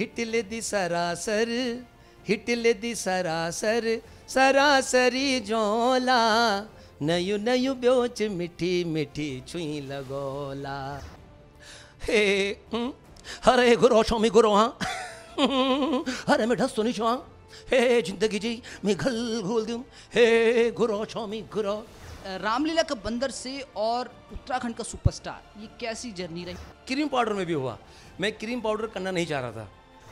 हिटल दी सरासर हिटल दी सरासर सरासरी जोला नयु नयु ब्योच मिठी मिठी छुई लगोला हे हरे हम्म, गुरो छोमी गुरो हाँ हरे में ढस सुनी तो नहीं हाँ हे जिंदगी जी मैं घल घोल दूँ हे गुरो छोमी गुरो रामलीला का बंदर से और उत्तराखंड का सुपरस्टार ये कैसी जर्नी रही क्रीम पाउडर में भी हुआ मैं क्रीम पाउडर करना नहीं चाह रहा था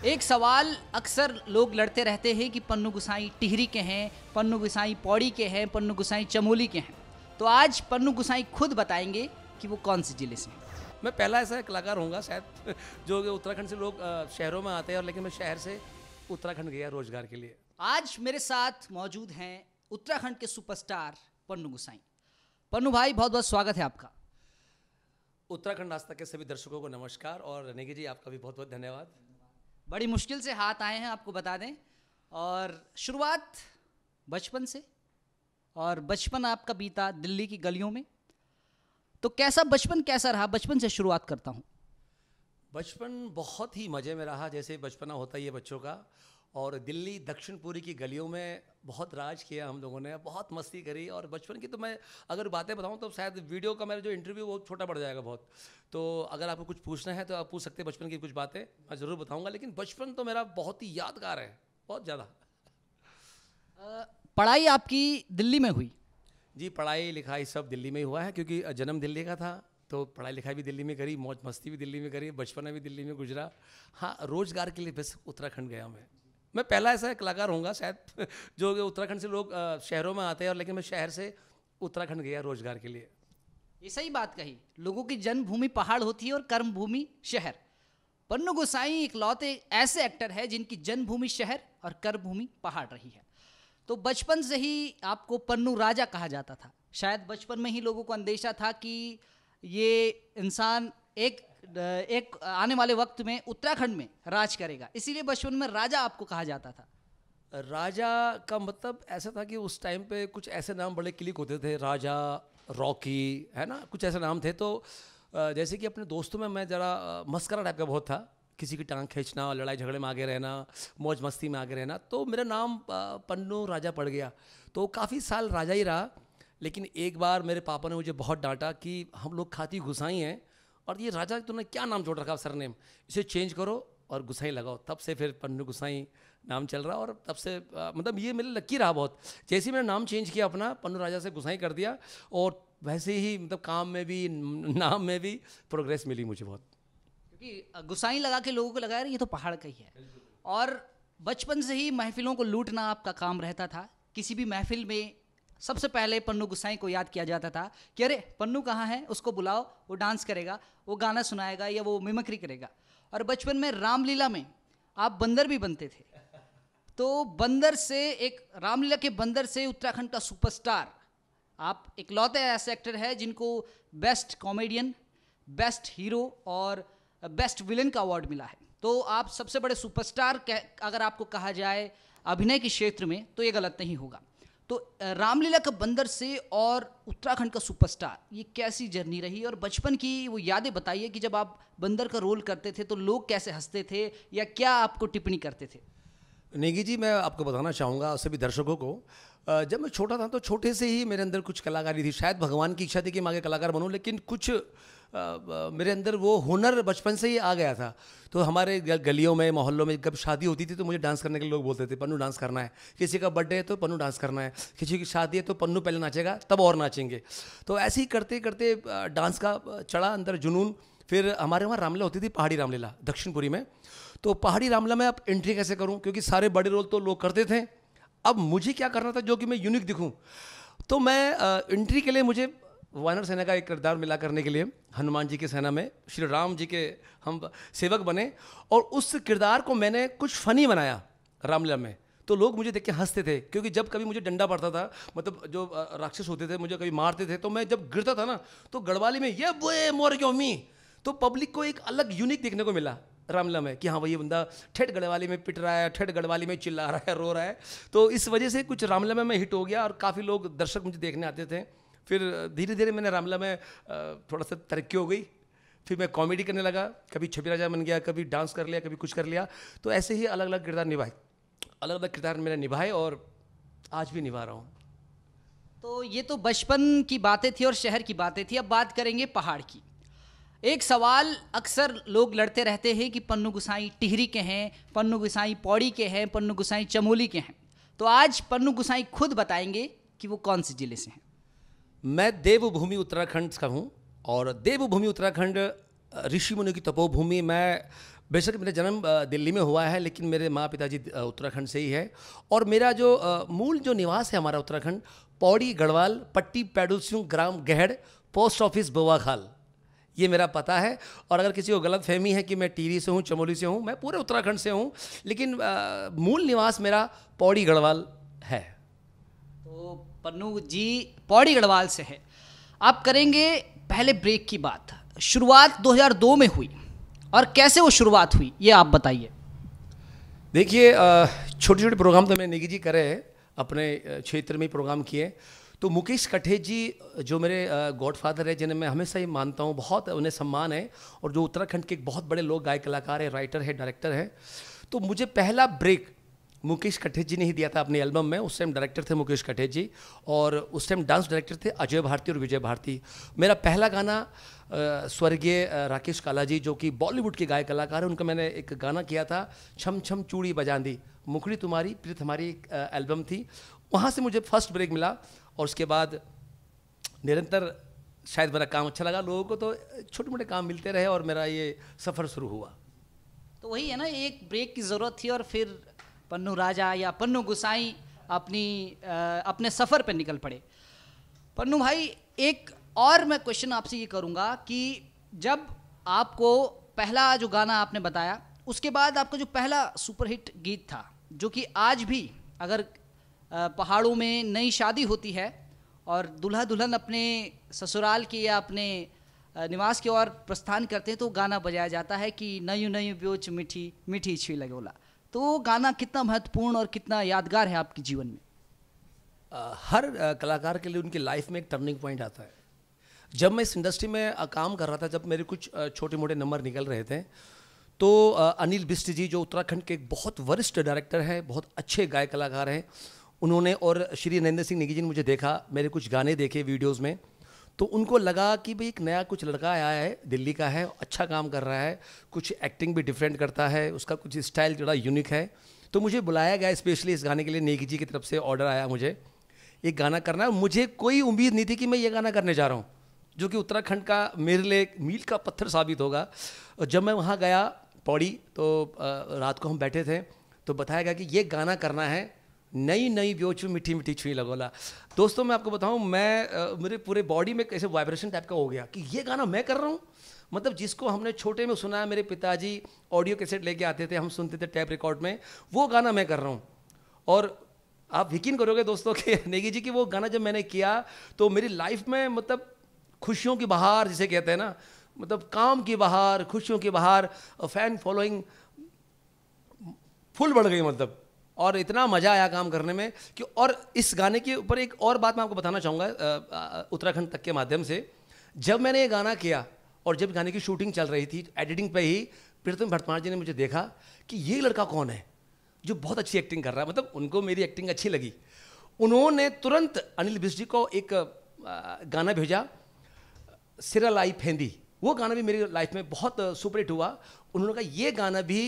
एक सवाल अक्सर लोग लड़ते रहते हैं कि पन्नू गुसाई टिहरी के हैं पन्नू गुसाई पौड़ी के हैं पन्नू गुसाई चमोली के हैं तो आज पन्नू गुसाई खुद बताएंगे कि वो कौन से ज़िले से हैं मैं पहला ऐसा कलाकार हूँ शायद जो उत्तराखंड से लोग शहरों में आते हैं और लेकिन मैं शहर से उत्तराखंड गया रोजगार के लिए आज मेरे साथ मौजूद हैं उत्तराखंड के सुपरस्टार पन्नू गुसाई पन्नू भाई बहुत बहुत स्वागत है आपका उत्तराखंड आस्था के सभी दर्शकों को नमस्कार और नेगी जी आपका भी बहुत बहुत धन्यवाद बड़ी मुश्किल से हाथ आए हैं आपको बता दें और शुरुआत बचपन से और बचपन आपका बीता दिल्ली की गलियों में तो कैसा बचपन कैसा रहा बचपन से शुरुआत करता हूँ बचपन बहुत ही मज़े में रहा जैसे बचपना होता ही है बच्चों का और दिल्ली दक्षिण पूरी की गलियों में बहुत राज किया हम लोगों ने बहुत मस्ती करी और बचपन की तो मैं अगर बातें बताऊं तो शायद वीडियो का मेरा जो इंटरव्यू वो छोटा पड़ जाएगा बहुत तो अगर आपको कुछ पूछना है तो आप पूछ सकते हैं बचपन की कुछ बातें मैं ज़रूर बताऊँगा लेकिन बचपन तो मेरा बहुत ही यादगार है बहुत ज़्यादा पढ़ाई आपकी दिल्ली में हुई जी पढ़ाई लिखाई सब दिल्ली में ही हुआ है क्योंकि जन्म दिल्ली का था तो पढ़ाई लिखाई भी दिल्ली में करी मौज मस्ती भी दिल्ली में करी बचपन भी दिल्ली में गुजरा हाँ रोज़गार के लिए बस उत्तराखंड गया मैं मैं पहला ऐसा कलाकार हूँ शायद जो उत्तराखंड से लोग शहरों में आते हैं और लेकिन मैं शहर से उत्तराखंड गया रोजगार के लिए ये सही बात कही लोगों की जन्मभूमि पहाड़ होती है और कर्म भूमि शहर पन्नू गोसाई इकलौते ऐसे एक्टर है जिनकी जन्मभूमि शहर और कर्म भूमि पहाड़ रही है तो बचपन से ही आपको पन्नू राजा कहा जाता था शायद बचपन में ही लोगों को अंदेशा था कि ये इंसान एक एक आने वाले वक्त में उत्तराखंड में राज करेगा इसीलिए बचपन में राजा आपको कहा जाता था राजा का मतलब ऐसा था कि उस टाइम पे कुछ ऐसे नाम बड़े क्लिक होते थे राजा रॉकी है ना कुछ ऐसे नाम थे तो जैसे कि अपने दोस्तों में मैं ज़रा मस्करा टाइप का बहुत था किसी की टांग खींचना लड़ाई झगड़े में आगे रहना मौज मस्ती में आगे रहना तो मेरा नाम पन्नू राजा पड़ गया तो काफ़ी साल राजा ही रहा लेकिन एक बार मेरे पापा ने मुझे बहुत डांटा कि हम लोग खाती घुसाई हैं और ये राजा तुमने क्या नाम जोड़ रखा सरनेम इसे चेंज करो और गुसाई लगाओ तब से फिर पन्नू गुसाई नाम चल रहा और तब से आ, मतलब ये मेरे लकी रहा बहुत जैसे ही मैंने नाम चेंज किया अपना पन्नू राजा से गुसाई कर दिया और वैसे ही मतलब काम में भी नाम में भी प्रोग्रेस मिली मुझे बहुत क्योंकि गुसाई लगा के लोगों को लगाया ये तो पहाड़ का ही है और बचपन से ही महफिलों को लूटना आपका काम रहता था किसी भी महफिल में सबसे पहले पन्नू गुसाई को याद किया जाता था कि अरे पन्नू कहाँ है उसको बुलाओ वो डांस करेगा वो गाना सुनाएगा या वो मिमक्री करेगा और बचपन में रामलीला में आप बंदर भी बनते थे तो बंदर से एक रामलीला के बंदर से उत्तराखंड का सुपरस्टार आप इकलौते ऐसे एक्टर है जिनको बेस्ट कॉमेडियन बेस्ट हीरो और बेस्ट विलेन का अवार्ड मिला है तो आप सबसे बड़े सुपरस्टार अगर आपको कहा जाए अभिनय के क्षेत्र में तो ये गलत नहीं होगा तो रामलीला का बंदर से और उत्तराखंड का सुपरस्टार ये कैसी जर्नी रही और बचपन की वो यादें बताइए कि जब आप बंदर का रोल करते थे तो लोग कैसे हंसते थे या क्या आपको टिप्पणी करते थे नेगी जी मैं आपको बताना चाहूँगा सभी दर्शकों को जब मैं छोटा था तो छोटे से ही मेरे अंदर कुछ कलाकारी थी शायद भगवान की इच्छा थी कि मैं आगे कलाकार बनूँ लेकिन कुछ मेरे अंदर वो हुनर बचपन से ही आ गया था तो हमारे गलियों में मोहल्लों में जब शादी होती थी तो मुझे डांस करने के लिए लोग बोलते थे पन्नू डांस करना है किसी का बर्थडे है तो पन्नू डांस करना है किसी की शादी है तो पन्नू पहले नाचेगा तब और नाचेंगे तो ऐसे ही करते करते डांस का चढ़ा अंदर जुनून फिर हमारे वहाँ रामलीला होती थी पहाड़ी रामलीला दक्षिणपुरी में तो पहाड़ी रामलीला में अब एंट्री कैसे करूँ क्योंकि सारे बड़े रोल तो लोग करते थे अब मुझे क्या करना था जो कि मैं यूनिक दिखूँ तो मैं एंट्री के लिए मुझे वानर सेना का एक किरदार मिला करने के लिए हनुमान जी की सेना में श्री राम जी के हम सेवक बने और उस किरदार को मैंने कुछ फ़नी बनाया रामलीला में तो लोग मुझे देख के हंसते थे क्योंकि जब कभी मुझे डंडा पड़ता था मतलब जो राक्षस होते थे मुझे कभी मारते थे तो मैं जब गिरता था ना तो गढ़वाली में ये बोए मोर क्यों मी तो पब्लिक को एक अलग यूनिक देखने को मिला रामला में कि हाँ भाई ये बंदा ठेठ गढ़वाली में पिट रहा है ठेठ गढ़वाली में चिल्ला रहा है रो रहा है तो इस वजह से कुछ रामला में मैं हिट हो गया और काफ़ी लोग दर्शक मुझे देखने आते थे फिर धीरे धीरे मैंने रामला में थोड़ा सा तरक्की हो गई फिर मैं कॉमेडी करने लगा कभी छपी राजा बन गया कभी डांस कर लिया कभी कुछ कर लिया तो ऐसे ही अलग अलग किरदार निभाए अलग अलग किरदार मैंने निभाए और आज भी निभा रहा हूँ तो ये तो बचपन की बातें थी और शहर की बातें थी अब बात करेंगे पहाड़ की एक सवाल अक्सर लोग लड़ते रहते हैं कि पन्नू गुसाई टिहरी के हैं पन्नू गुसाई पौड़ी के हैं पन्नू गुसाई चमोली के हैं तो आज पन्नू गुसाई खुद बताएंगे कि वो कौन से ज़िले से हैं मैं देवभूमि उत्तराखंड का हूँ और देवभूमि उत्तराखंड ऋषि मुनि की तपोभूमि मैं बेशक मेरा जन्म दिल्ली में हुआ है लेकिन मेरे माँ पिताजी उत्तराखंड से ही है और मेरा जो मूल जो निवास है हमारा उत्तराखंड पौड़ी गढ़वाल पट्टी पैडुलस्यू ग्राम गहड़ पोस्ट ऑफिस बोवाखाल ये मेरा पता है और अगर किसी को गलत फहमी है कि मैं टीरी से हूँ चमोली से हूँ मैं पूरे उत्तराखंड से हूँ लेकिन आ, मूल निवास मेरा पौड़ी गढ़वाल है तो पन्नू जी पौड़ी गढ़वाल से है आप करेंगे पहले ब्रेक की बात शुरुआत 2002 में हुई और कैसे वो शुरुआत हुई ये आप बताइए देखिए छोटे छोटे प्रोग्राम तो मैंने निगी जी करे हैं अपने क्षेत्र में प्रोग्राम किए तो मुकेश कठे जी जो मेरे गॉडफादर है जिन्हें मैं हमेशा ही मानता हूँ बहुत उन्हें सम्मान है और जो उत्तराखंड के एक बहुत बड़े लोग गायक कलाकार हैं राइटर हैं डायरेक्टर हैं तो मुझे पहला ब्रेक मुकेश कठेज जी ने ही दिया था अपने एल्बम में उस टाइम डायरेक्टर थे मुकेश कठे जी और उस टाइम डांस डायरेक्टर थे अजय भारती और विजय भारती मेरा पहला गाना स्वर्गीय राकेश काला जी जो कि बॉलीवुड के गाय कलाकार हैं उनका मैंने एक गाना किया था छम छम चूड़ी दी मुखड़ी तुम्हारी प्रीत हमारी एक एल्बम थी वहाँ से मुझे फर्स्ट ब्रेक मिला और उसके बाद निरंतर शायद मेरा काम अच्छा लगा लोगों को तो छोटे मोटे काम मिलते रहे और मेरा ये सफ़र शुरू हुआ तो वही है ना एक ब्रेक की ज़रूरत थी और फिर पन्नू राजा या पन्नू गुसाई अपनी आ, अपने सफ़र पर निकल पड़े पन्नू भाई एक और मैं क्वेश्चन आपसे ये करूँगा कि जब आपको पहला जो गाना आपने बताया उसके बाद आपका जो पहला सुपरहिट गीत था जो कि आज भी अगर पहाड़ों में नई शादी होती है और दुल्हा दुल्हन अपने ससुराल के या अपने निवास की ओर प्रस्थान करते हैं तो गाना बजाया जाता है कि नयू नयू ब्योच मीठी मीठी छी लगोला तो वो गाना कितना महत्वपूर्ण और कितना यादगार है आपके जीवन में आ, हर आ, कलाकार के लिए उनकी लाइफ में एक टर्निंग पॉइंट आता है जब मैं इस इंडस्ट्री में आ, काम कर रहा था जब मेरे कुछ छोटे मोटे नंबर निकल रहे थे तो अनिल बिस्ट जी जो उत्तराखंड के एक बहुत वरिष्ठ डायरेक्टर हैं बहुत अच्छे गाय कलाकार हैं उन्होंने और श्री नरेंद्र सिंह नेगी जी ने मुझे देखा मेरे कुछ गाने देखे वीडियोज़ में तो उनको लगा कि भाई एक नया कुछ लड़का आया है दिल्ली का है अच्छा काम कर रहा है कुछ एक्टिंग भी डिफरेंट करता है उसका कुछ स्टाइल थोड़ा यूनिक है तो मुझे बुलाया गया स्पेशली इस गाने के लिए नेगी जी की तरफ से ऑर्डर आया मुझे एक गाना करना है मुझे कोई उम्मीद नहीं थी कि मैं ये गाना करने जा रहा हूँ जो कि उत्तराखंड का मेरे लिए मील का पत्थर साबित होगा और जब मैं वहाँ गया पौड़ी तो रात को हम बैठे थे तो बताया गया कि ये गाना करना है नई नई छू मीठी मीठी छुई लगोला दोस्तों मैं आपको बताऊं मैं आ, मेरे पूरे बॉडी में कैसे वाइब्रेशन टाइप का हो गया कि ये गाना मैं कर रहा हूँ मतलब जिसको हमने छोटे में सुना है मेरे पिताजी ऑडियो कैसेट लेके आते थे हम सुनते थे टैप रिकॉर्ड में वो गाना मैं कर रहा हूँ और आप यकीन करोगे दोस्तों कि नेगी जी की वो गाना जब मैंने किया तो मेरी लाइफ में मतलब खुशियों की बहार जिसे कहते हैं ना मतलब काम की बहार खुशियों की बहार फैन फॉलोइंग फुल बढ़ गई मतलब और इतना मज़ा आया काम करने में कि और इस गाने के ऊपर एक और बात मैं आपको बताना चाहूँगा उत्तराखंड तक के माध्यम से जब मैंने ये गाना किया और जब गाने की शूटिंग चल रही थी एडिटिंग पे ही प्रीतम भटमार जी ने मुझे देखा कि ये लड़का कौन है जो बहुत अच्छी एक्टिंग कर रहा है मतलब उनको मेरी एक्टिंग अच्छी लगी उन्होंने तुरंत अनिल बिश जी को एक गाना भेजा सिरा लाई फेंदी वो गाना भी मेरी लाइफ में बहुत सुपरहिट हुआ उन्होंने कहा ये गाना भी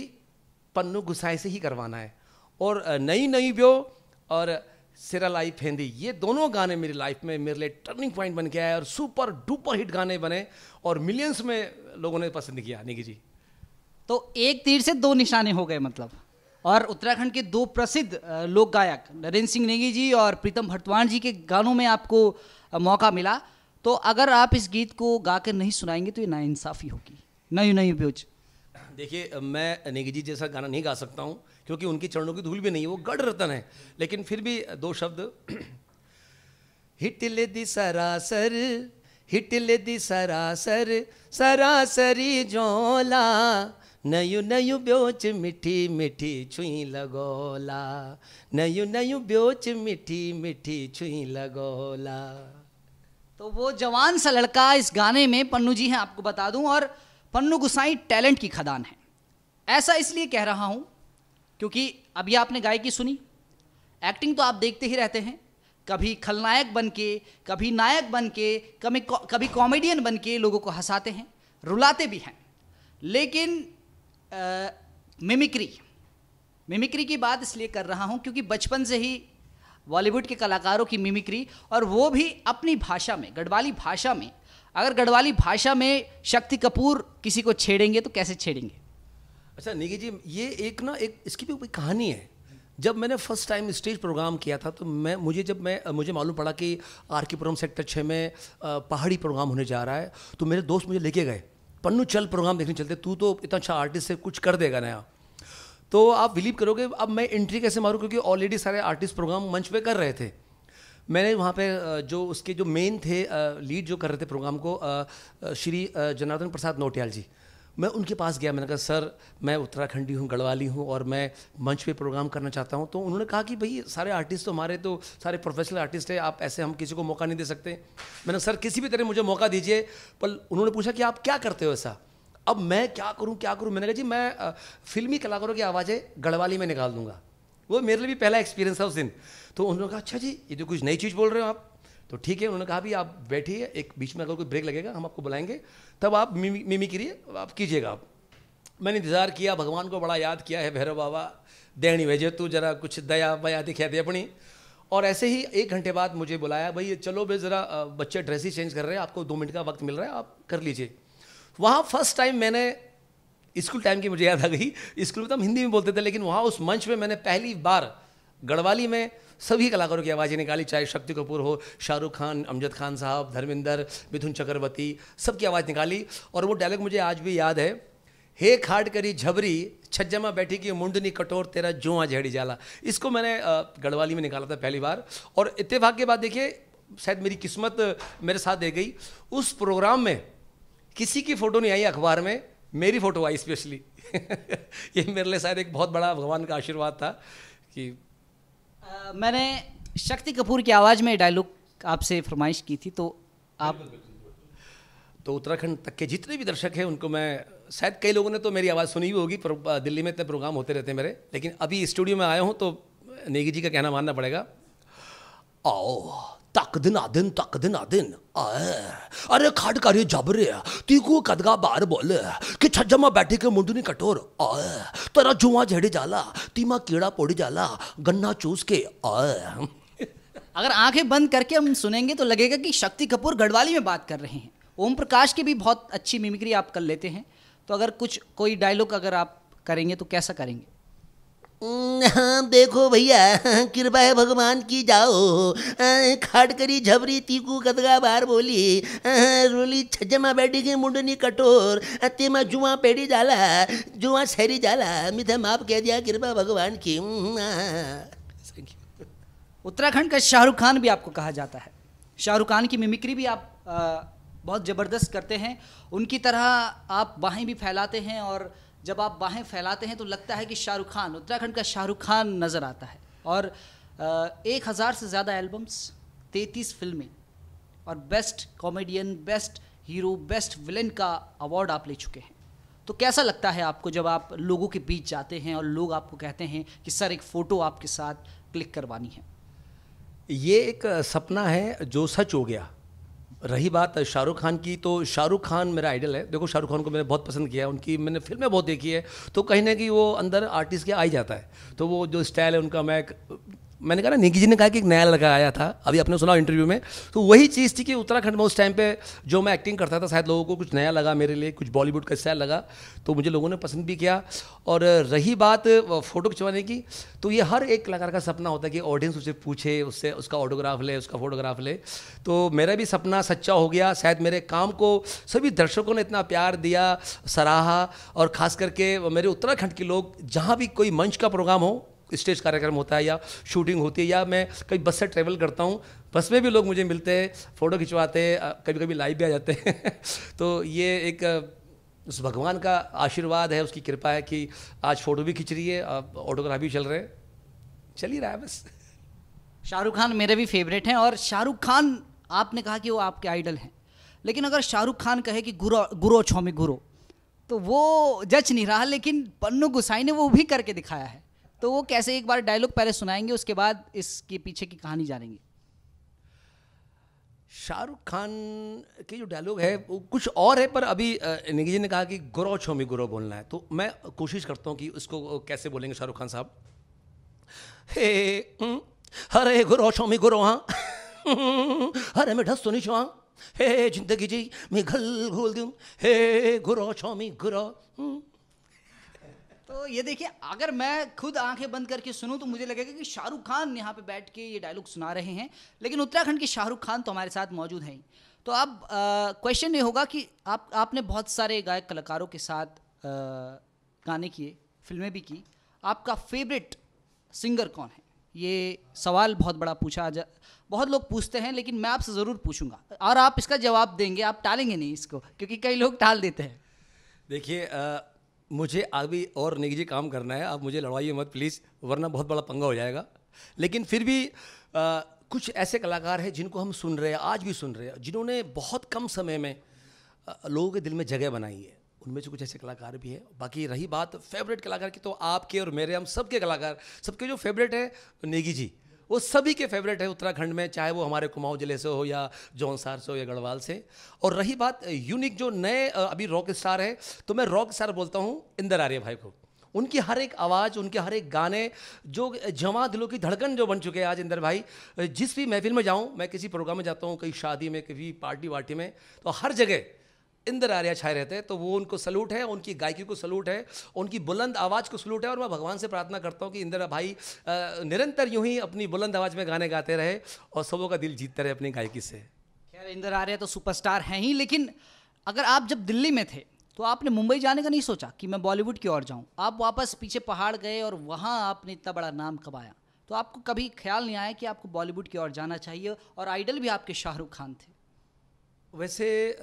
पन्नू गुसाई से ही करवाना है और नई नई ब्यो और सिरा लाइफ हिंदी ये दोनों गाने मेरी लाइफ में मेरे लिए टर्निंग पॉइंट बन गया है और सुपर डुपर हिट गाने बने और मिलियंस में लोगों ने पसंद किया निकी जी तो एक तीर से दो निशाने हो गए मतलब और उत्तराखंड के दो प्रसिद्ध लोक गायक नरेंद्र सिंह नेगी जी और प्रीतम भटवान जी के गानों में आपको मौका मिला तो अगर आप इस गीत को गाकर नहीं सुनाएंगे तो ये नाइंसाफ़ी होगी नहीं नहीं ब्योज देखिए मैं नेगी जी जैसा गाना नहीं गा सकता हूँ क्योंकि उनकी चरणों की धूल भी नहीं है वो गढ़ रतन है लेकिन फिर भी दो शब्द हिटले दी सरासर हिटले दी सरासर सरासरी जोला नयु नयु ब्योच मिठी मिठी छुई लगोला नयू नयू ब्योच मिठी मिठी छुई लगोला तो वो जवान सा लड़का इस गाने में पन्नू जी हैं आपको बता दूं और पन्नू गुसाई टैलेंट की खदान है ऐसा इसलिए कह रहा हूं क्योंकि अभी आपने गायकी सुनी एक्टिंग तो आप देखते ही रहते हैं कभी खलनायक बन के कभी नायक बन के कभी कभी कॉमेडियन बन के लोगों को हंसाते हैं रुलाते भी हैं लेकिन आ, मिमिक्री मिमिक्री की बात इसलिए कर रहा हूँ क्योंकि बचपन से ही बॉलीवुड के कलाकारों की मिमिक्री और वो भी अपनी भाषा में गढ़वाली भाषा में अगर गढ़वाली भाषा में शक्ति कपूर किसी को छेड़ेंगे तो कैसे छेड़ेंगे अच्छा निगी जी ये एक ना एक इसकी भी कोई कहानी है जब मैंने फर्स्ट टाइम स्टेज प्रोग्राम किया था तो मैं मुझे जब मैं मुझे मालूम पड़ा कि आर के पुरम सेक्टर छः में पहाड़ी प्रोग्राम होने जा रहा है तो मेरे दोस्त मुझे लेके गए पन्नू चल प्रोग्राम देखने चलते तू तो इतना अच्छा आर्टिस्ट से कुछ कर देगा नया तो आप बिलीव करोगे अब मैं एंट्री कैसे मारूँ क्योंकि ऑलरेडी सारे आर्टिस्ट प्रोग्राम मंच पे कर रहे थे मैंने वहाँ पे जो उसके जो मेन थे लीड जो कर रहे थे प्रोग्राम को श्री जनार्दन प्रसाद नोटियाल जी मैं उनके पास गया मैंने कहा सर मैं उत्तराखंडी हूँ गढ़वाली हूँ और मैं मंच पे प्रोग्राम करना चाहता हूँ तो उन्होंने कहा कि भाई सारे आर्टिस्ट तो हमारे तो सारे प्रोफेशनल आर्टिस्ट हैं आप ऐसे हम किसी को मौका नहीं दे सकते मैंने सर किसी भी तरह मुझे मौका दीजिए पर उन्होंने पूछा कि आप क्या करते हो ऐसा अब मैं क्या करूँ क्या करूँ मैंने कहा जी मैं फिल्मी कलाकारों की आवाज़ें गढ़वाली में निकाल दूंगा वो मेरे लिए भी पहला एक्सपीरियंस था उस दिन तो उन्होंने कहा अच्छा जी ये तो कुछ नई चीज़ बोल रहे हो आप तो ठीक है उन्होंने कहा भी आप बैठिए एक बीच में अगर कोई ब्रेक लगेगा हम आपको बुलाएंगे तब आप मिमी करिए आप कीजिएगा आप मैंने इंतज़ार किया भगवान को बड़ा याद किया है भैरव बाबा देहणी भेजे तू जरा कुछ दया बया दिखा दे अपनी और ऐसे ही एक घंटे बाद मुझे बुलाया भाई चलो भाई ज़रा बच्चे ड्रेस ही चेंज कर रहे हैं आपको दो मिनट का वक्त मिल रहा है आप कर लीजिए वहाँ फर्स्ट टाइम मैंने स्कूल टाइम की मुझे याद आ गई स्कूल में तो हम हिंदी में बोलते थे लेकिन वहाँ उस मंच में मैंने पहली बार गढ़वाली में सभी कलाकारों की आवाज़ें निकाली चाहे शक्ति कपूर हो शाहरुख खान अमजद खान साहब धर्मेंद्र मिथुन चक्रवर्ती सबकी आवाज़ निकाली और वो डायलॉग मुझे आज भी याद है हे खाट करी झबरी छज्जमा बैठी की मुंडनी कटोर तेरा जुआ झेड़ी जाला इसको मैंने गढ़वाली में निकाला था पहली बार और इतफाक के बाद देखिए शायद मेरी किस्मत मेरे साथ दे गई उस प्रोग्राम में किसी की फ़ोटो नहीं आई अखबार में मेरी फ़ोटो आई स्पेशली ये मेरे लिए शायद एक बहुत बड़ा भगवान का आशीर्वाद था कि आ, मैंने शक्ति कपूर की आवाज़ में डायलॉग आपसे फरमाइश की थी तो आप तो उत्तराखंड तक के जितने भी दर्शक हैं उनको मैं शायद कई लोगों ने तो मेरी आवाज़ सुनी भी होगी दिल्ली में इतने प्रोग्राम होते रहते हैं मेरे लेकिन अभी स्टूडियो में आया हूँ तो नेगी जी का कहना मानना पड़ेगा आओ तक दिन आ दिन तक दिन आ दिन अरे खाट कर जब रे ती को कदगा बार बोल कि छज्जा छज्जमा बैठी के मुंडू नहीं कटोर आए तेरा जुआ झेड़े जाला तीमा कीड़ा पोड़ी जाला गन्ना चूस के आए अगर आंखें बंद करके हम सुनेंगे तो लगेगा कि शक्ति कपूर गढ़वाली में बात कर रहे हैं ओम प्रकाश की भी बहुत अच्छी मिमिक्री आप कर लेते हैं तो अगर कुछ कोई डायलॉग अगर आप करेंगे तो कैसा करेंगे हम्म, हाँ देखो भैया कृपा है भगवान की जाओ खाटकरी झबरी तीकू कदगा बार बोली रोली छजमा बैठी की मुंडनी कठोर तेमा जुआ पेड़ी जाला जुआ सहरी जाला मिथे माफ कह दिया कृपा भगवान की हम्म, हाँ, हाँ, हाँ। उत्तराखंड का शाहरुख खान भी आपको कहा जाता है शाहरुख खान की मिमिक्री भी आप आ, बहुत ज़बरदस्त करते हैं उनकी तरह आप बाहें भी फैलाते हैं और जब आप बाहें फैलाते हैं तो लगता है कि शाहरुख खान उत्तराखंड का शाहरुख खान नज़र आता है और एक हज़ार से ज़्यादा एल्बम्स तैतीस फिल्में और best comedian best hero best villain का अवार्ड आप ले चुके हैं तो कैसा लगता है आपको जब आप लोगों के बीच जाते हैं और लोग आपको कहते हैं कि सर एक फ़ोटो आपके साथ क्लिक करवानी है ये एक सपना है जो सच हो गया रही बात शाहरुख खान की तो शाहरुख खान मेरा आइडल है देखो शाहरुख खान को मैंने बहुत पसंद किया है उनकी मैंने फिल्में बहुत देखी है तो कहीं ना कहीं वो अंदर आर्टिस्ट के आ ही जाता है तो वो जो स्टाइल है उनका मैं मैंने कहा ना निकी जी ने कहा कि एक नया लड़का आया था अभी आपने सुना इंटरव्यू में तो वही चीज़ थी कि उत्तराखंड में उस टाइम पे जो मैं एक्टिंग करता था शायद लोगों को कुछ नया लगा मेरे लिए कुछ बॉलीवुड का स्टाइल लगा तो मुझे लोगों ने पसंद भी किया और रही बात फ़ोटो खिंचवाने की तो ये हर एक कलाकार का सपना होता है कि ऑडियंस उसे पूछे उससे उसका ऑटोग्राफ ले उसका फोटोग्राफ ले तो मेरा भी सपना सच्चा हो गया शायद मेरे काम को सभी दर्शकों ने इतना प्यार दिया सराहा और ख़ास करके मेरे उत्तराखंड के लोग जहाँ भी कोई मंच का प्रोग्राम हो स्टेज कार्यक्रम होता है या शूटिंग होती है या मैं कभी बस से ट्रैवल करता हूँ बस में भी लोग मुझे मिलते हैं फ़ोटो खिंचवाते हैं कभी कभी लाइव भी आ जाते हैं तो ये एक उस भगवान का आशीर्वाद है उसकी कृपा है कि आज फ़ोटो भी खिंच रही है ऑटोग्राफी भी चल रहे हैं चल ही रहा है बस शाहरुख खान मेरे भी फेवरेट हैं और शाहरुख खान आपने कहा कि वो आपके आइडल हैं लेकिन अगर शाहरुख खान कहे कि गुरो गुरो छोमी गुरो तो वो जच नहीं रहा लेकिन पन्नू गुसाई ने वो भी करके दिखाया है तो वो कैसे एक बार डायलॉग पहले सुनाएंगे उसके बाद इसके पीछे की कहानी जानेंगे शाहरुख खान के जो डायलॉग है वो कुछ और है पर अभी निगी जी ने कहा कि गुरो छोमी गुरो बोलना है तो मैं कोशिश करता हूँ कि उसको कैसे बोलेंगे शाहरुख खान साहब हे हरे गुरो छोमी गुरो हाँ हरे में ढस सुनी छो हाँ हे जिंदगी जी मैं घल घोल दूँ हे गुरो छोमी गुरो तो ये देखिए अगर मैं खुद आंखें बंद करके सुनूं तो मुझे लगेगा कि शाहरुख खान यहाँ पे बैठ के ये डायलॉग सुना रहे हैं लेकिन उत्तराखंड के शाहरुख खान तो हमारे साथ मौजूद हैं तो अब क्वेश्चन ये होगा कि आप आपने बहुत सारे गायक कलाकारों के साथ आ, गाने किए फिल्में भी की आपका फेवरेट सिंगर कौन है ये सवाल बहुत बड़ा पूछा जा बहुत लोग पूछते हैं लेकिन मैं आपसे ज़रूर पूछूंगा और आप इसका जवाब देंगे आप टालेंगे नहीं इसको क्योंकि कई लोग टाल देते हैं देखिए मुझे अभी और निजी काम करना है आप मुझे लड़वाइए मत प्लीज़ वरना बहुत बड़ा पंगा हो जाएगा लेकिन फिर भी आ, कुछ ऐसे कलाकार हैं जिनको हम सुन रहे हैं आज भी सुन रहे हैं जिन्होंने बहुत कम समय में आ, लोगों के दिल में जगह बनाई है उनमें से कुछ ऐसे कलाकार भी हैं बाकी रही बात फेवरेट कलाकार की तो आपके और मेरे हम सबके कलाकार सबके जो फेवरेट हैं नेगी जी वो सभी के फेवरेट है उत्तराखंड में चाहे वो हमारे कुमाऊं जिले से हो या जौनसार से हो या गढ़वाल से और रही बात यूनिक जो नए अभी रॉक स्टार है तो मैं रॉक स्टार बोलता हूँ इंदर आर्य भाई को उनकी हर एक आवाज़ उनके हर एक गाने जो जमा दिलों की धड़कन जो बन चुके हैं आज इंदर भाई जिस भी महफिल में जाऊँ मैं किसी प्रोग्राम में जाता हूँ कहीं शादी में कभी पार्टी वार्टी में तो हर जगह इंद्र आर्या छाए रहते हैं तो वो उनको सलूट है उनकी गायकी को सलूट है उनकी बुलंद आवाज़ को सलूट है और मैं भगवान से प्रार्थना करता हूँ कि इंदिरा भाई निरंतर यूं ही अपनी बुलंद आवाज़ में गाने गाते रहे और सबों का दिल जीतते रहे अपनी गायकी से खैर इंद्र आर्या तो सुपरस्टार हैं ही लेकिन अगर आप जब दिल्ली में थे तो आपने मुंबई जाने का नहीं सोचा कि मैं बॉलीवुड की ओर जाऊँ आप वापस पीछे पहाड़ गए और वहाँ आपने इतना बड़ा नाम कमाया तो आपको कभी ख्याल नहीं आया कि आपको बॉलीवुड की ओर जाना चाहिए और आइडल भी आपके शाहरुख खान थे वैसे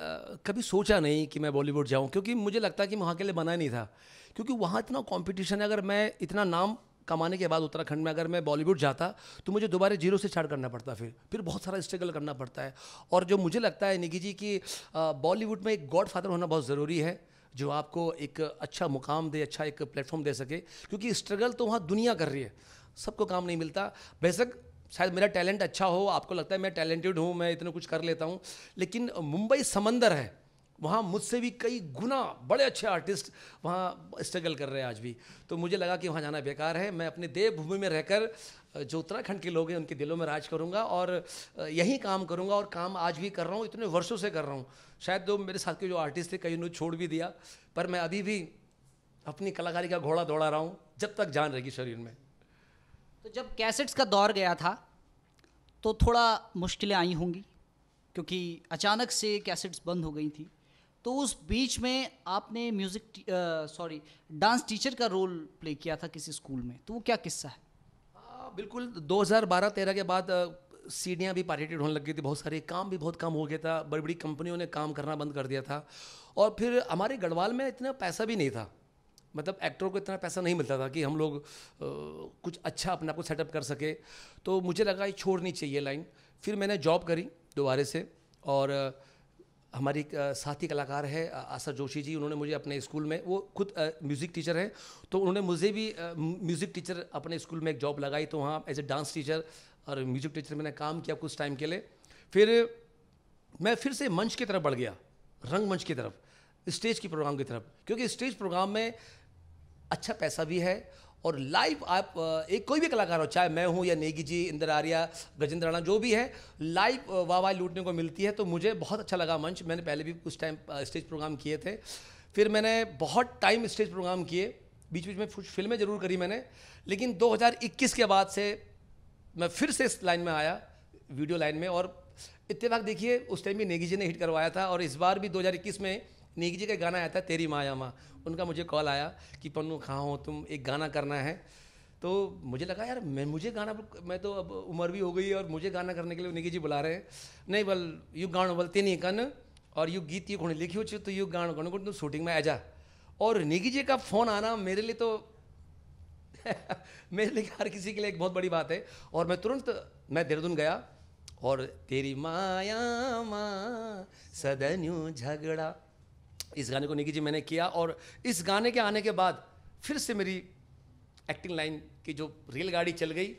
कभी सोचा नहीं कि मैं बॉलीवुड जाऊं क्योंकि मुझे लगता कि वहाँ के लिए बना नहीं था क्योंकि वहाँ इतना कंपटीशन है अगर मैं इतना नाम कमाने के बाद उत्तराखंड में अगर मैं बॉलीवुड जाता तो मुझे दोबारा जीरो से स्टार्ट करना पड़ता फिर फिर बहुत सारा स्ट्रगल करना पड़ता है और जो मुझे लगता है निकी जी कि बॉलीवुड में एक गॉड फादर होना बहुत ज़रूरी है जो आपको एक अच्छा मुकाम दे अच्छा एक प्लेटफॉर्म दे सके क्योंकि स्ट्रगल तो वहाँ दुनिया कर रही है सबको काम नहीं मिलता बेशक शायद मेरा टैलेंट अच्छा हो आपको लगता है मैं टैलेंटेड हूँ मैं इतना कुछ कर लेता हूँ लेकिन मुंबई समंदर है वहाँ मुझसे भी कई गुना बड़े अच्छे आर्टिस्ट वहाँ स्ट्रगल कर रहे हैं आज भी तो मुझे लगा कि वहाँ जाना बेकार है मैं अपनी देवभूमि में रहकर जो उत्तराखंड के लोग हैं उनके दिलों में राज करूँगा और यही काम करूँगा और काम आज भी कर रहा हूँ इतने वर्षों से कर रहा हूँ शायद जो तो मेरे साथ के जो आर्टिस्ट थे कई उन्होंने छोड़ भी दिया पर मैं अभी भी अपनी कलाकारी का घोड़ा दौड़ा रहा हूँ जब तक जान रहेगी शरीर में तो जब कैसेट्स का दौर गया था तो थोड़ा मुश्किलें आई होंगी क्योंकि अचानक से कैसेट्स बंद हो गई थी तो उस बीच में आपने म्यूज़िक सॉरी डांस टीचर का रोल प्ले किया था किसी स्कूल में तो वो क्या किस्सा है आ, बिल्कुल 2012-13 के बाद सीढ़ियाँ भी पारेटेड होने लग गई थी बहुत सारे काम भी बहुत कम हो गया था बड़ी बड़ी कंपनियों ने काम करना बंद कर दिया था और फिर हमारे गढ़वाल में इतना पैसा भी नहीं था मतलब एक्टरों को इतना पैसा नहीं मिलता था कि हम लोग आ, कुछ अच्छा अपना को सेटअप कर सके तो मुझे लगा ये छोड़नी चाहिए लाइन फिर मैंने जॉब करी दोबारे से और हमारी एक साथी कलाकार है आशा जोशी जी उन्होंने मुझे अपने स्कूल में वो खुद म्यूज़िक टीचर हैं तो उन्होंने मुझे भी म्यूज़िक टीचर अपने स्कूल में एक जॉब लगाई तो वहाँ एज ए डांस टीचर और म्यूज़िक टीचर मैंने काम किया कुछ टाइम के लिए फिर मैं फिर से मंच की तरफ बढ़ गया रंगमंच की तरफ स्टेज की प्रोग्राम की तरफ क्योंकि स्टेज प्रोग्राम में अच्छा पैसा भी है और लाइव आप एक कोई भी कलाकार हो चाहे मैं हूँ या नेगी जी इंद्र आर्या गजेंद्र राणा जो भी है लाइव वाह वाह लूटने को मिलती है तो मुझे बहुत अच्छा लगा मंच मैंने पहले भी कुछ टाइम स्टेज प्रोग्राम किए थे फिर मैंने बहुत टाइम स्टेज प्रोग्राम किए बीच बीच में कुछ फिल्में ज़रूर करी मैंने लेकिन 2021 के बाद से मैं फिर से इस लाइन में आया वीडियो लाइन में और इतफाक देखिए उस टाइम भी नेगी जी ने हिट करवाया था और इस बार भी 2021 में नेगी जी का गाना आया था तेरी माया माँ उनका मुझे कॉल आया कि पन्नू कहाँ हो तुम एक गाना करना है तो मुझे लगा यार मैं मुझे गाना मैं तो अब उम्र भी हो गई है और मुझे गाना करने के लिए नेगी जी बुला रहे हैं नहीं बल यू गाण बल तेनी कन और यू गीत यू खुण लिखी हो तो यू गाण गण तुम शूटिंग में आ जा और नेगी जी का फ़ोन आना मेरे लिए तो मेरे लिए हर किसी के लिए एक बहुत बड़ी बात है और मैं तुरंत मैं देहरादून गया और तेरी माया माँ सदन्यू झगड़ा इस गाने को निकी जी मैंने किया और इस गाने के आने के बाद फिर से मेरी एक्टिंग लाइन की जो रेलगाड़ी चल गई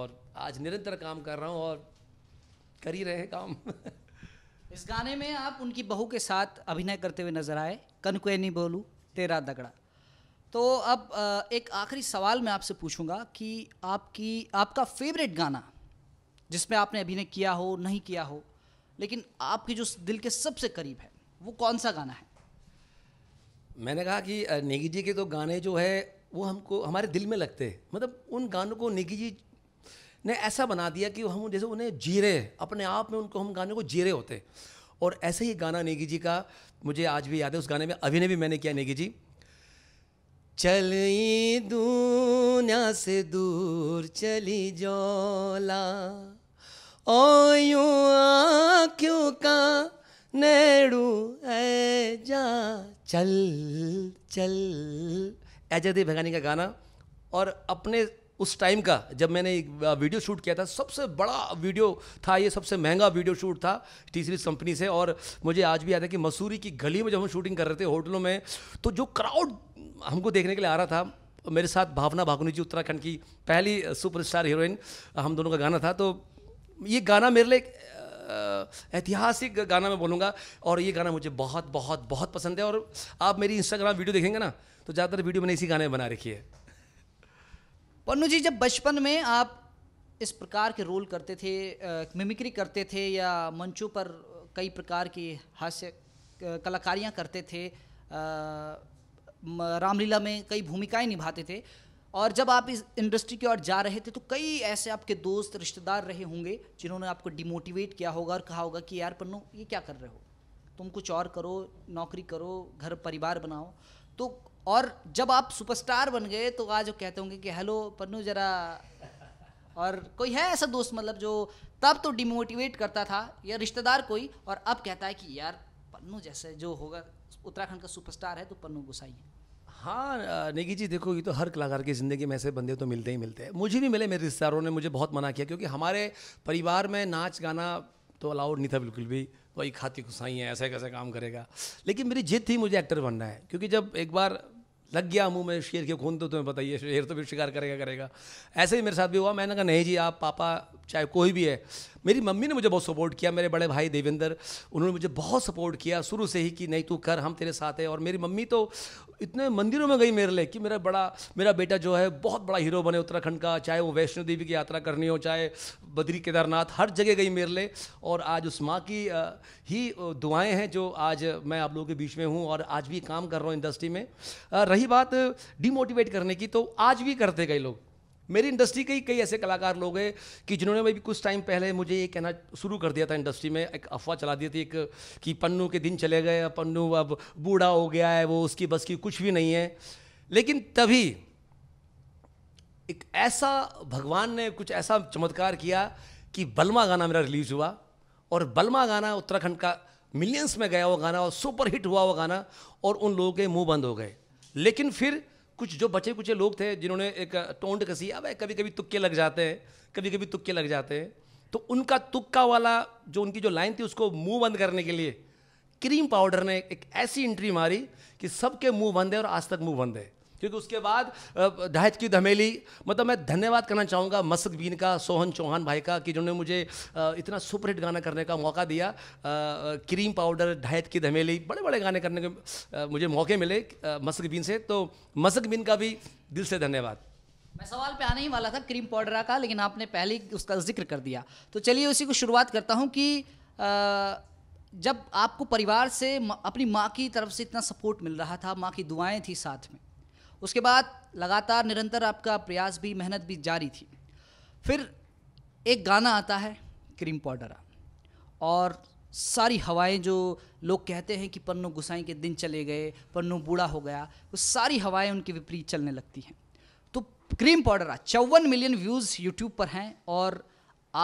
और आज निरंतर काम कर रहा हूँ और कर ही रहे हैं काम इस गाने में आप उनकी बहू के साथ अभिनय करते हुए नजर आए कनकुए नहीं बोलू तेरा दगड़ा तो अब एक आखिरी सवाल मैं आपसे पूछूंगा कि आपकी आपका फेवरेट गाना जिसमें आपने अभिनय किया हो नहीं किया हो लेकिन आपके जो दिल के सबसे करीब है वो कौन सा गाना है मैंने कहा कि नेगी जी के तो गाने जो है वो हमको हमारे दिल में लगते हैं मतलब उन गानों को नेगी जी ने ऐसा बना दिया कि हम जैसे उन्हें जीरे अपने आप में उनको हम गाने को जीरे होते और ऐसे ही गाना नेगी जी का मुझे आज भी याद है उस गाने में अभिनय भी मैंने किया नेगी जी चली दुनिया से दूर चली जोला ओ यूं क्यों का नेड़ू ऐ जा चल चल एजय देव भगानी का गाना और अपने उस टाइम का जब मैंने एक वीडियो शूट किया था सबसे बड़ा वीडियो था ये सबसे महंगा वीडियो शूट था टी सीरीज कंपनी से और मुझे आज भी याद है कि मसूरी की गली में जब हम शूटिंग कर रहे थे होटलों में तो जो क्राउड हमको देखने के लिए आ रहा था मेरे साथ भावना भागुनी जी उत्तराखंड की पहली सुपरस्टार हीरोइन हम दोनों का गाना था तो ये गाना मेरे लिए ऐतिहासिक गाना मैं बोलूँगा और ये गाना मुझे बहुत बहुत बहुत पसंद है और आप मेरी इंस्टाग्राम वीडियो देखेंगे ना तो ज़्यादातर वीडियो मैंने इसी गाने में बना रखी है पन्नू जी जब बचपन में आप इस प्रकार के रोल करते थे मिमिक्री करते थे या मंचों पर कई प्रकार की हास्य कलाकारियाँ करते थे रामलीला में कई भूमिकाएं निभाते थे और जब आप इस इंडस्ट्री की ओर जा रहे थे तो कई ऐसे आपके दोस्त रिश्तेदार रहे होंगे जिन्होंने आपको डिमोटिवेट किया होगा और कहा होगा कि यार पन्नू ये क्या कर रहे हो तुम कुछ और करो नौकरी करो घर परिवार बनाओ तो और जब आप सुपरस्टार बन गए तो आज वो कहते होंगे कि हेलो पन्नू जरा और कोई है ऐसा दोस्त मतलब जो तब तो डिमोटिवेट करता था या रिश्तेदार कोई और अब कहता है कि यार पन्नू जैसे जो होगा उत्तराखंड का सुपरस्टार है तो पन्नू गुसाई है हाँ निगी जी देखो ये तो हर कलाकार की ज़िंदगी में ऐसे बंदे तो मिलते ही मिलते हैं मुझे भी मिले मेरे रिश्तेदारों ने मुझे बहुत मना किया क्योंकि हमारे परिवार में नाच गाना तो अलाउड नहीं था बिल्कुल भी वही खाती खुसाई है ऐसे कैसे काम करेगा लेकिन मेरी जिद थी मुझे एक्टर बनना है क्योंकि जब एक बार लग गया मुँह में शेर के खून तो तुम्हें बताइए शेर तो भी शिकार करेगा करेगा ऐसे ही मेरे साथ भी हुआ मैंने कहा नहीं जी आप पापा चाहे कोई भी है मेरी मम्मी ने मुझे बहुत सपोर्ट किया मेरे बड़े भाई देवेंद्र उन्होंने मुझे बहुत सपोर्ट किया शुरू से ही कि नहीं तू कर हम तेरे साथ हैं और मेरी मम्मी तो इतने मंदिरों में गई मेरे लिए कि मेरा बड़ा मेरा बेटा जो है बहुत बड़ा हीरो बने उत्तराखंड का चाहे वो वैष्णो देवी की यात्रा करनी हो चाहे बद्री केदारनाथ हर जगह गई मेरे लिए और आज उस माँ की ही दुआएँ हैं जो आज मैं आप लोगों के बीच में हूँ और आज भी काम कर रहा हूँ इंडस्ट्री में रही बात डिमोटिवेट करने की तो आज भी करते कई लोग मेरी इंडस्ट्री के ही कई ऐसे कलाकार लोग हैं कि जिन्होंने भी कुछ टाइम पहले मुझे ये कहना शुरू कर दिया था इंडस्ट्री में एक अफवाह चला दी थी एक कि पन्नू के दिन चले गए पन्नू अब बूढ़ा हो गया है वो उसकी बस की कुछ भी नहीं है लेकिन तभी एक ऐसा भगवान ने कुछ ऐसा चमत्कार किया कि बलमा गाना मेरा रिलीज हुआ और बलमा गाना उत्तराखंड का मिलियंस में गया वो गाना और सुपर हिट हुआ वो गाना और उन लोगों के मुंह बंद हो गए लेकिन फिर कुछ जो बचे कुछ लोग थे जिन्होंने एक टोंड कसी अब कभी कभी तुक्के लग जाते हैं कभी कभी तुक्के लग जाते हैं तो उनका तुक्का वाला जो उनकी जो लाइन थी उसको मुंह बंद करने के लिए क्रीम पाउडर ने एक ऐसी एंट्री मारी कि सबके मुंह बंद है और आज तक मुंह बंद है क्योंकि उसके बाद दहेज की धमेली मतलब मैं धन्यवाद करना चाहूँगा मसक बीन का सोहन चौहान भाई का कि जिन्होंने मुझे इतना सुपरहिट गाना करने का मौका दिया क्रीम पाउडर दहेज की धमेली बड़े बड़े गाने करने के मुझे मौके मिले मसक बीन से तो मसक बीन का भी दिल से धन्यवाद मैं सवाल पे आने ही वाला था क्रीम पाउडर का लेकिन आपने पहले ही उसका जिक्र कर दिया तो चलिए उसी को शुरुआत करता हूँ कि जब आपको परिवार से अपनी माँ की तरफ से इतना सपोर्ट मिल रहा था माँ की दुआएं थी साथ में उसके बाद लगातार निरंतर आपका प्रयास भी मेहनत भी जारी थी फिर एक गाना आता है क्रीम पाउडरा और सारी हवाएं जो लोग कहते हैं कि पन्नू गुसाई के दिन चले गए पन्नू बूढ़ा हो गया वो सारी हवाएं उनके विपरीत चलने लगती हैं तो क्रीम पाउडरा चौवन मिलियन व्यूज़ यूट्यूब पर हैं और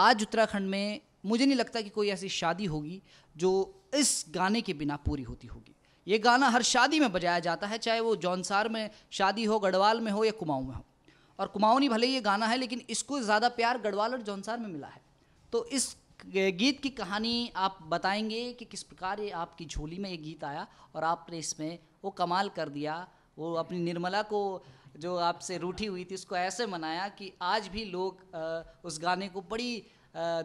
आज उत्तराखंड में मुझे नहीं लगता कि कोई ऐसी शादी होगी जो इस गाने के बिना पूरी होती होगी ये गाना हर शादी में बजाया जाता है चाहे वो जौनसार में शादी हो गढ़वाल में हो या कुमाऊँ में हो और कुमाऊँ नहीं भले ये गाना है लेकिन इसको ज़्यादा प्यार गढ़वाल और जौनसार में मिला है तो इस गीत की कहानी आप बताएंगे कि किस प्रकार ये आपकी झोली में ये गीत आया और आपने इसमें वो कमाल कर दिया वो अपनी निर्मला को जो आपसे रूठी हुई थी उसको ऐसे मनाया कि आज भी लोग उस गाने को बड़ी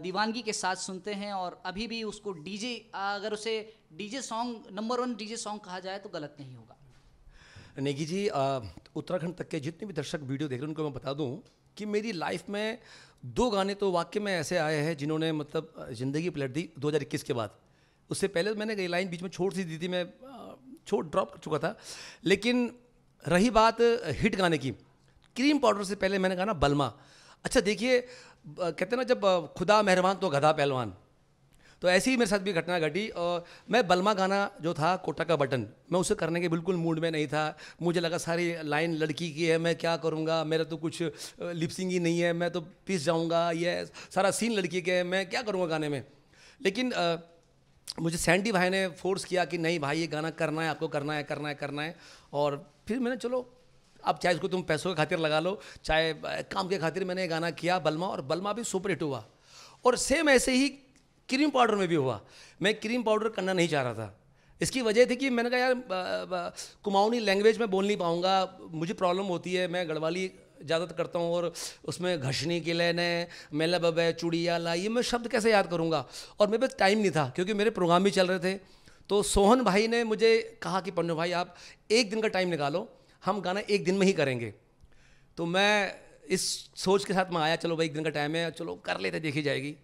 दीवानगी के साथ सुनते हैं और अभी भी उसको डीजे अगर उसे DJ song number one DJ song कहा जाए तो गलत नहीं होगा नेगी जी उत्तराखंड तक के जितने भी दर्शक वीडियो देख रहे हैं उनको मैं बता दूं कि मेरी लाइफ में दो गाने तो वाक्य में ऐसे आए हैं जिन्होंने मतलब ज़िंदगी पलट दी 2021 के बाद उससे पहले तो मैंने कई लाइन बीच में छोड़ सी दी थी मैं छोड़ ड्रॉप कर चुका था लेकिन रही बात हिट गाने की क्रीम पाउडर से पहले मैंने गाना बलमा अच्छा देखिए कहते हैं ना जब खुदा मेहरबान तो गधा पहलवान तो ऐसी ही मेरे साथ भी घटना घटी और मैं बलमा गाना जो था कोटा का बटन मैं उसे करने के बिल्कुल मूड में नहीं था मुझे लगा सारी लाइन लड़की की है मैं क्या करूँगा मेरा तो कुछ लिपसिंग ही नहीं है मैं तो पिस जाऊँगा ये सारा सीन लड़की के है मैं क्या करूँगा गाने में लेकिन आ, मुझे सैंडी भाई ने फोर्स किया कि नहीं भाई ये गाना करना है आपको करना है करना है करना है और फिर मैंने चलो अब चाहे इसको तुम पैसों के खातिर लगा लो चाहे काम के खातिर मैंने गाना किया बलमा और बलमा भी सुपर हिट हुआ और सेम ऐसे ही क्रीम पाउडर में भी हुआ मैं क्रीम पाउडर करना नहीं चाह रहा था इसकी वजह थी कि मैंने कहा यार कुमाऊनी लैंग्वेज में बोल नहीं पाऊँगा मुझे प्रॉब्लम होती है मैं गढ़वाली ज़्यादातर करता हूँ और उसमें घसनी के लेने मेला बबे चुड़िया ला ये मैं शब्द कैसे याद करूँगा और मेरे पास टाइम नहीं था क्योंकि मेरे प्रोग्राम भी चल रहे थे तो सोहन भाई ने मुझे कहा कि पन्नू भाई आप एक दिन का टाइम निकालो हम गाना एक दिन में ही करेंगे तो मैं इस सोच के साथ मैं आया चलो भाई एक दिन का टाइम है चलो कर लेते देखी जाएगी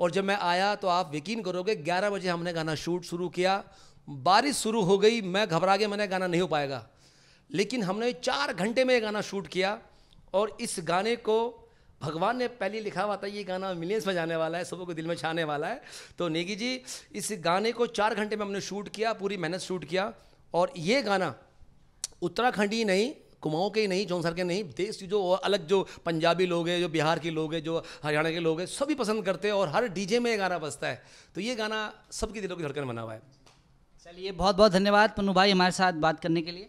और जब मैं आया तो आप यकीन करोगे ग्यारह बजे हमने गाना शूट शुरू किया बारिश शुरू हो गई मैं घबरा गया मैंने गाना नहीं हो पाएगा लेकिन हमने चार घंटे में ये गाना शूट किया और इस गाने को भगवान ने पहले लिखा हुआ था ये गाना मिलियंस में जाने वाला है सबों को दिल में छाने वाला है तो नेगी जी इस गाने को चार घंटे में हमने शूट किया पूरी मेहनत शूट किया और ये गाना उत्तराखंड ही नहीं कुमाऊं के ही नहीं जौनसर के नहीं देश की जो अलग जो पंजाबी लोग हैं जो बिहार के लोग हैं जो हरियाणा के लोग हैं सभी पसंद करते हैं और हर डीजे में ये गाना बजता है तो ये गाना सबके दिलों की धड़कन बना हुआ है चलिए बहुत बहुत धन्यवाद पन्नू भाई हमारे साथ बात करने के लिए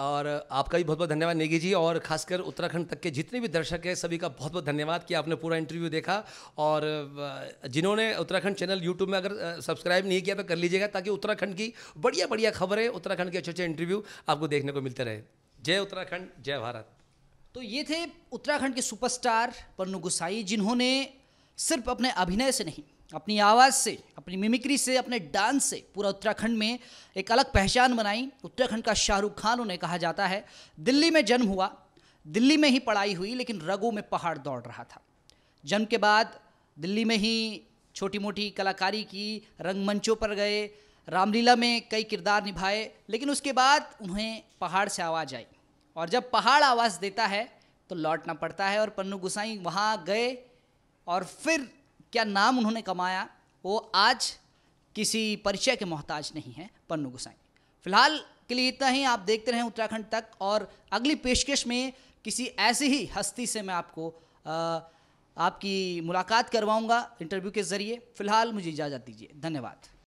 और आपका भी बहुत बहुत धन्यवाद नेगी जी और खासकर उत्तराखंड तक के जितने भी दर्शक हैं सभी का बहुत बहुत धन्यवाद कि आपने पूरा इंटरव्यू देखा और जिन्होंने उत्तराखंड चैनल यूट्यूब में अगर सब्सक्राइब नहीं किया तो कर लीजिएगा ताकि उत्तराखंड की बढ़िया बढ़िया खबरें उत्तराखंड के अच्छे अच्छे इंटरव्यू आपको देखने को मिलते रहे जय उत्तराखंड जय भारत तो ये थे उत्तराखंड के सुपरस्टार पन्नू गुसाई जिन्होंने सिर्फ अपने अभिनय से नहीं अपनी आवाज़ से अपनी मिमिक्री से अपने डांस से पूरा उत्तराखंड में एक अलग पहचान बनाई उत्तराखंड का शाहरुख खान उन्हें कहा जाता है दिल्ली में जन्म हुआ दिल्ली में ही पढ़ाई हुई लेकिन रगों में पहाड़ दौड़ रहा था जन्म के बाद दिल्ली में ही छोटी मोटी कलाकारी की रंगमंचों पर गए रामलीला में कई किरदार निभाए लेकिन उसके बाद उन्हें पहाड़ से आवाज़ आई और जब पहाड़ आवाज़ देता है तो लौटना पड़ता है और पन्नू गुसाई वहाँ गए और फिर क्या नाम उन्होंने कमाया वो आज किसी परिचय के मोहताज नहीं है पन्नू गोसाई फिलहाल के लिए इतना ही आप देखते रहें उत्तराखंड तक और अगली पेशकश में किसी ऐसी ही हस्ती से मैं आपको आ, आपकी मुलाकात करवाऊंगा इंटरव्यू के ज़रिए फ़िलहाल मुझे इजाज़त दीजिए धन्यवाद